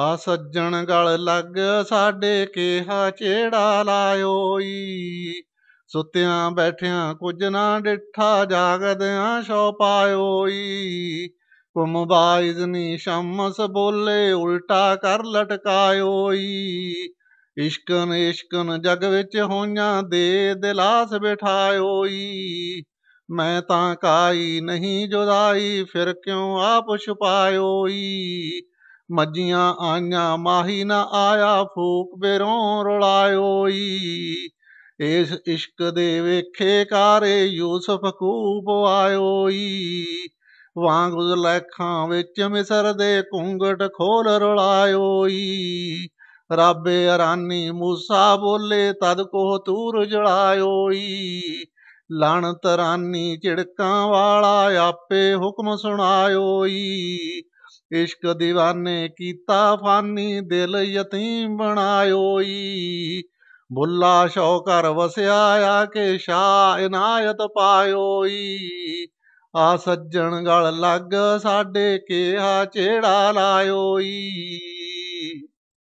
ਆ ਸੱਜਣ ਗਲ ਲੱਗ ਸਾਡੇ ਕਿਹਾ ਚੇੜਾ ਲਾਇਓਈ ਸੁੱਤਿਆਂ ਬੈਠਿਆਂ ਕੁਝ ਨਾ ਡਿੱਠਾ ਜਾਗਦਿਆਂ ਸ਼ੋ ਪਾਇਓਈ ਕੁਮ ਬਾਇਜ਼ ਨੀ ਸ਼ਮਸ ਬੋਲੇ ਉਲਟਾ ਕਰ ਲਟਕਾਇਓਈ ਇਸ਼ਕਨ ਇਸ਼ਕਨ ਜਗ ਵਿੱਚ ਹੋਈਆਂ ਦੇ ਦਿਲਾਸ ਬਿਠਾਇਓਈ ਮੈਂ ਤਾਂ ਕਾਈ ਨਹੀਂ ਜੁਦਾਈ ਫਿਰ ਕਿਉਂ ਆਪ ਛੁਪਾਇਓਈ ਮੱਝੀਆਂ ਆਈਆਂ ਮਾਹੀ ਨਾ ਆਇਆ ਫੂਕ ਬਿਰੋਂ ਰੁਲਾਇਓਈ ਇਸ ਇਸ਼ਕ ਦੇ ਵੇਖੇ ਕਾਰੇ ਯੂਸਫ ਕੂਪ ਆਇਓਈ ਵਾਂਗ ਲੈਖਾਂ ਵਿੱਚ ਮਿਸਰ ਦੇ ਕੁੰਗਟ ਖੋਲ ਰੁਲਾਇਓਈ ਰਾਬੇ ਅਰਾਨੀ ਮੂਸਾ ਬੋਲੇ ਤਦ ਕੋ ਤੂਰ ਜਲਾਇਓਈ ਲਣ ਤਰਾਨੀ ਝਿੜਕਾਂ ਵਾਲਾ ਆਪੇ ਹੁਕਮ ਸੁਣਾਇਓਈ ਇਸ਼ਕ دیਵਾਨੇ ਕੀਤਾ ਫਾਨੀ ਦਿਲ ਯਤੀਮ ਬਣਾਇਓਈ ਬੁੱਲਾ ਸ਼ੌਕਰ ਵਸਿਆ ਆ ਕੇ ਸ਼ਾ ਇਨਾਇਤ ਪਾਇਓਈ ਆ ਸੱਜਣ ਗਲ ਲੱਗ ਸਾਡੇ ਕਿਹਾ ਚੇੜਾ ਲਾਇਓਈ